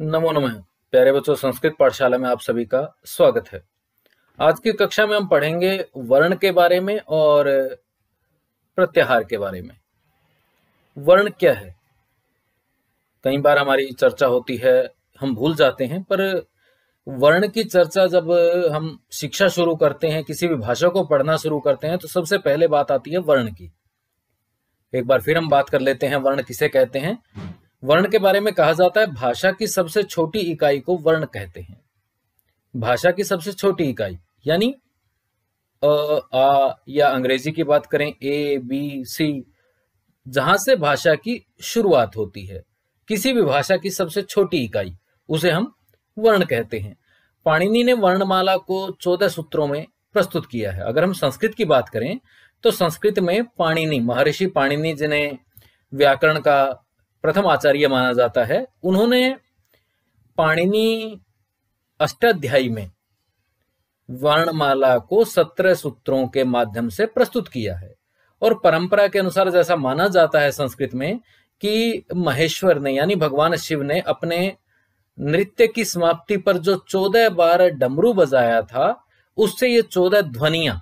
नमो नमः प्यारे बच्चों संस्कृत पाठशाला में आप सभी का स्वागत है आज की कक्षा में हम पढ़ेंगे वर्ण के बारे में और प्रत्याहार के बारे में वर्ण क्या है कई बार हमारी चर्चा होती है हम भूल जाते हैं पर वर्ण की चर्चा जब हम शिक्षा शुरू करते हैं किसी भी भाषा को पढ़ना शुरू करते हैं तो सबसे पहले बात आती है वर्ण की एक बार फिर हम बात कर लेते हैं वर्ण किसे कहते हैं वर्ण के बारे में कहा जाता है भाषा की सबसे छोटी इकाई को वर्ण कहते हैं भाषा की सबसे छोटी इकाई यानी अ आ या अंग्रेजी की बात करें ए बी सी जहां से भाषा की शुरुआत होती है किसी भी भाषा की सबसे छोटी इकाई उसे हम वर्ण कहते हैं पाणिनि ने वर्णमाला को चौदह सूत्रों में प्रस्तुत किया है अगर हम संस्कृत की बात करें तो संस्कृत में पाणिनि महर्षि पाणिनि जिन्हें व्याकरण का प्रथम आचार्य माना जाता है उन्होंने पाणिनि अष्टाध्यायी में वर्णमाला को सत्रह सूत्रों के माध्यम से प्रस्तुत किया है और परंपरा के अनुसार जैसा माना जाता है संस्कृत में कि महेश्वर ने यानी भगवान शिव ने अपने नृत्य की समाप्ति पर जो चौदह बार डमरू बजाया था उससे ये चौदह ध्वनिया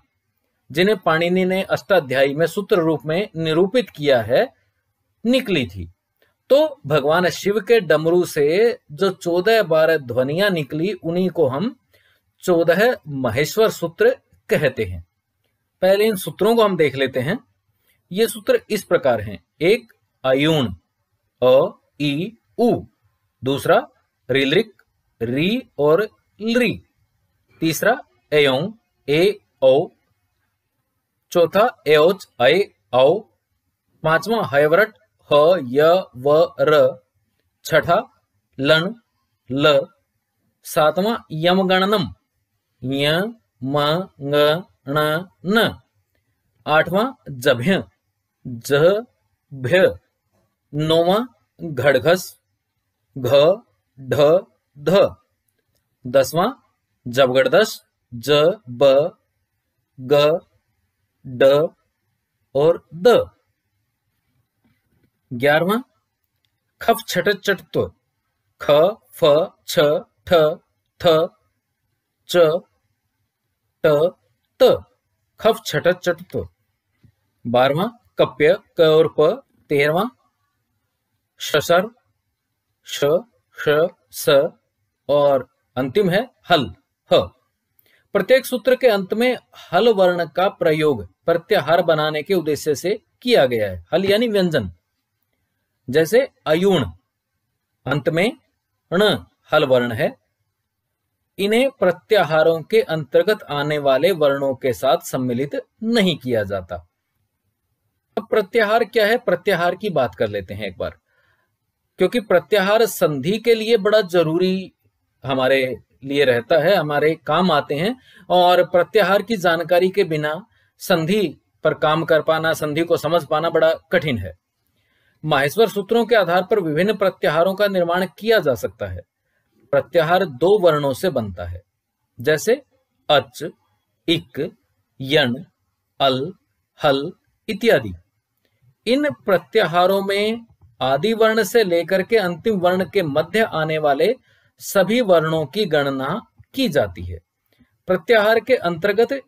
जिन्हें पाणिनि ने अष्टाध्यायी में सूत्र रूप में निरूपित किया है निकली थी तो भगवान शिव के डमरू से जो चौदह बारह ध्वनिया निकली उन्हीं को हम चौदह महेश्वर सूत्र कहते हैं पहले इन सूत्रों को हम देख लेते हैं ये सूत्र इस प्रकार हैं एक अयुण अ ई उ दूसरा रिलिक री और ली तीसरा एओ ए ओ चौथा एओच अय पांचवा हैवरट ह य व र छठा लन ल सातवां यमगणनम य म ग ण न आठवां जभ्य ज भ्य नौवा घड़घस घ ढ ध दसवां जबगड़दस ज ब ग ड और द ग्यारहवा खफ छट चटत्व तो। ख फ छ ठ थ च ट त खफ छट चटत्व तो। बारवा कप्य क और प तेरवा शसर श श स और अंतिम है हल ह प्रत्येक सूत्र के अंत में हल वर्ण का प्रयोग प्रत्याहार बनाने के उद्देश्य से किया गया है हल यानी व्यंजन जैसे अयुण अंत में ण हल वर्ण है इन्हें प्रत्याहारों के अंतर्गत आने वाले वर्णों के साथ सम्मिलित नहीं किया जाता अब प्रत्याहार क्या है प्रत्याहार की बात कर लेते हैं एक बार क्योंकि प्रत्याहार संधि के लिए बड़ा जरूरी हमारे लिए रहता है हमारे काम आते हैं और प्रत्याहार की जानकारी के बिना संधि पर काम कर पाना संधि को समझ पाना बड़ा कठिन है माहेश्वर सूत्रों के आधार पर विभिन्न प्रत्याहारों का निर्माण किया जा सकता है प्रत्याहार दो वर्णों से बनता है जैसे अच इक यण अल हल इत्यादि इन प्रत्याहारों में आदि वर्ण से लेकर के अंतिम वर्ण के मध्य आने वाले सभी वर्णों की गणना की जाती है प्रत्याहार के अंतर्गत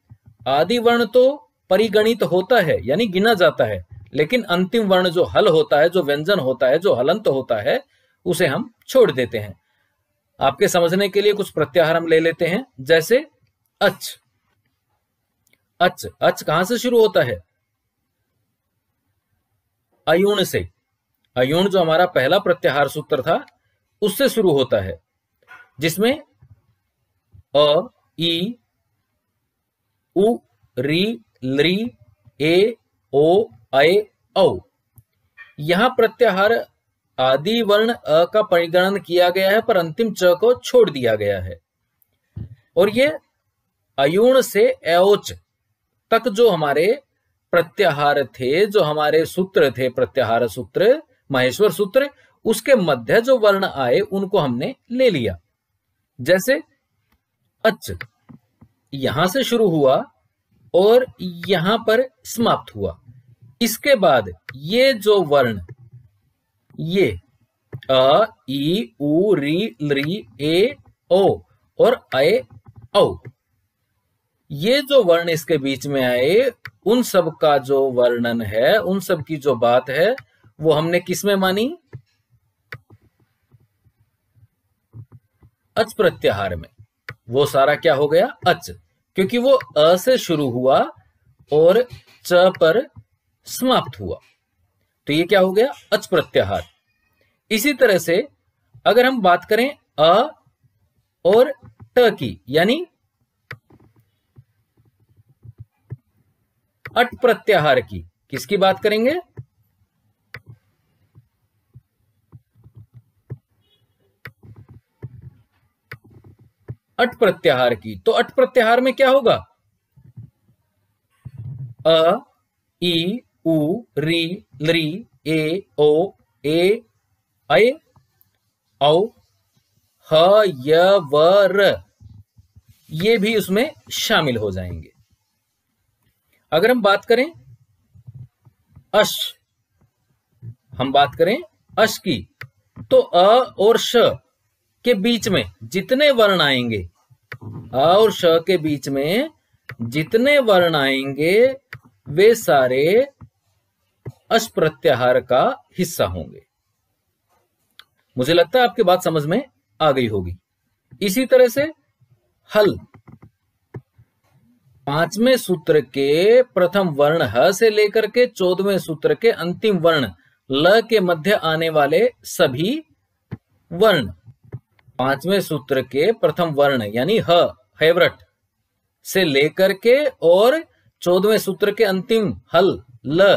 आदि वर्ण तो परिगणित होता है यानी गिना जाता है लेकिन अंतिम वर्ण जो हल होता है जो व्यंजन होता है जो हलंत होता है उसे हम छोड़ देते हैं आपके समझने के लिए कुछ प्रत्याहार हम ले लेते हैं जैसे अच अच अच कहां से शुरू होता है अयुण से अयुण जो हमारा पहला प्रत्याहार सूत्र था उससे शुरू होता है जिसमें अ ई उ री ल्री ए ओ अय औ यहां प्रत्याहार आदि वर्ण अ का परिगणन किया गया है पर अंतिम च को छोड़ दिया गया है और ये अयुण से एच तक जो हमारे प्रत्याहार थे जो हमारे सूत्र थे प्रत्याहार सूत्र महेश्वर सूत्र उसके मध्य जो वर्ण आए उनको हमने ले लिया जैसे अच यहां से शुरू हुआ और यहां पर समाप्त हुआ इसके बाद ये जो वर्ण ये अ ई उ री ली ए ओ और ए औ ये जो वर्ण इसके बीच में आए उन सब का जो वर्णन है उन सब की जो बात है वो हमने किस में मानी अच प्रत्याहार में वो सारा क्या हो गया अच क्योंकि वो अ से शुरू हुआ और च पर समाप्त हुआ तो ये क्या हो गया अच प्रत्याहार इसी तरह से अगर हम बात करें अ और ट की यानी अट प्रत्याहार की किसकी बात करेंगे अट प्रत्याहार की तो अट प्रत्याहार में क्या होगा अ ई उ री लरी ए ओ ए ऐ औ ह य व र ये भी उसमें शामिल हो जाएंगे अगर हम बात करें अश हम बात करें अश की तो अ और श के बीच में जितने वर्ण आएंगे अ और श के बीच में जितने वर्ण आएंगे वे सारे अश प्रत्याहार का हिस्सा होंगे मुझे लगता है आपकी बात समझ में आ गई होगी इसी तरह से हल पांचवें सूत्र के प्रथम वर्ण ह से लेकर के चौदवें सूत्र के अंतिम वर्ण ल के मध्य आने वाले सभी वर्ण पांचवें सूत्र के प्रथम वर्ण यानी ह हेवरट से लेकर के और चौदवें सूत्र के अंतिम हल ल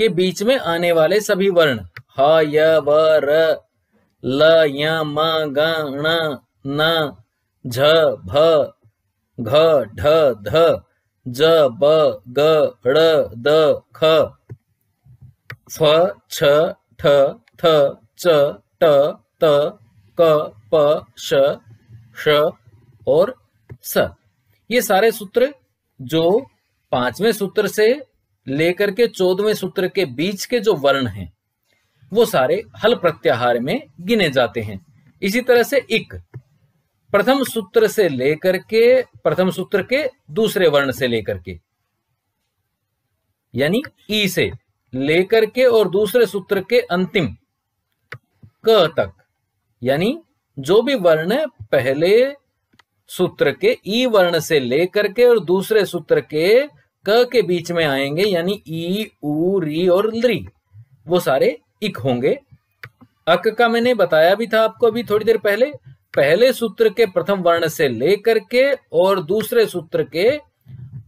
के बीच में आने वाले सभी वर्ण ह य व र ल य म ग ण न झ भ घ ढ ध ज ब ग ड़ द ख फ छ ठ थ च ट त क प श श और स ये सारे सूत्र जो पांचवें सूत्र से लेकर के चौदवें सूत्र के बीच के जो वर्ण हैं वो सारे हल प्रत्याहार में गिने जाते हैं इसी तरह से इक प्रथम सूत्र से लेकर के प्रथम सूत्र के दूसरे वर्ण से लेकर के यानी ई से लेकर के और दूसरे सूत्र के अंतिम क तक यानी जो भी वर्ण पहले सूत्र के ई वर्ण से लेकर के और दूसरे सूत्र के क के बीच में आएंगे यानी ई ऊ री और ली वो सारे इक होंगे अक का मैंने बताया भी था आपको अभी थोड़ी देर पहले पहले सूत्र के प्रथम वर्ण से लेकर के और दूसरे सूत्र के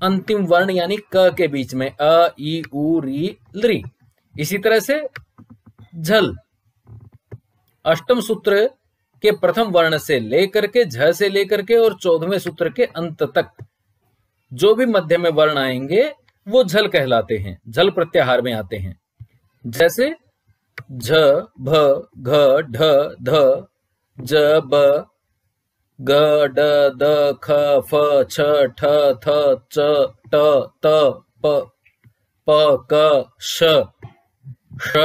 अंतिम वर्ण यानी क के बीच में अ ई ऊ री ल्री इसी तरह से झल अष्टम सूत्र के प्रथम वर्ण से लेकर के झ से लेकर के और चौदहवें सूत्र के अंत तक जो भी मध्य में वर्ण आएंगे वो झल कहलाते हैं झल प्रत्याहार में आते हैं जैसे झ भ घ ढ ध ज ब ग ड द ख फ छ ठ थ च ट त प प क श श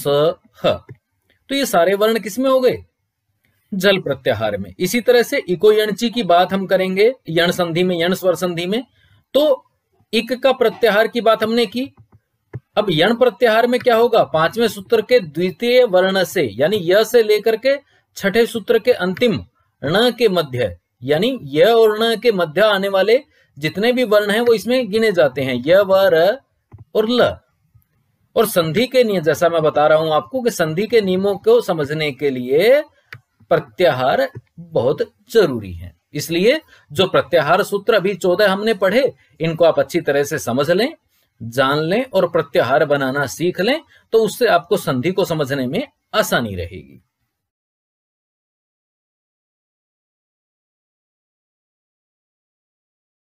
स ह तो ये सारे वर्ण किसमें हो गए जल प्रत्याहार में इसी तरह से इको यणची की बात हम करेंगे यण संधि में यण स्वर संधि में तो इक का प्रत्याहार की बात हमने की अब यण प्रत्याहार में क्या होगा पांचवें सूत्र के द्वितीय वर्ण से यानी य से लेकर के छठे सूत्र के अंतिम ण के मध्य यानी य और ण के मध्य आने वाले जितने भी वर्ण हैं वो इसमें गिने जाते हैं य व र और ल और संधि के नियम जैसा मैं बता रहा हूं आपको कि संधि के नियमों को समझने के लिए प्रत्याहार बहुत जरूरी है इसलिए जो प्रत्याहार सूत्र अभी चौदह हमने पढ़े इनको आप अच्छी तरह से समझ लें जान लें और प्रत्याहार बनाना सीख लें तो उससे आपको संधि को समझने में आसानी रहेगी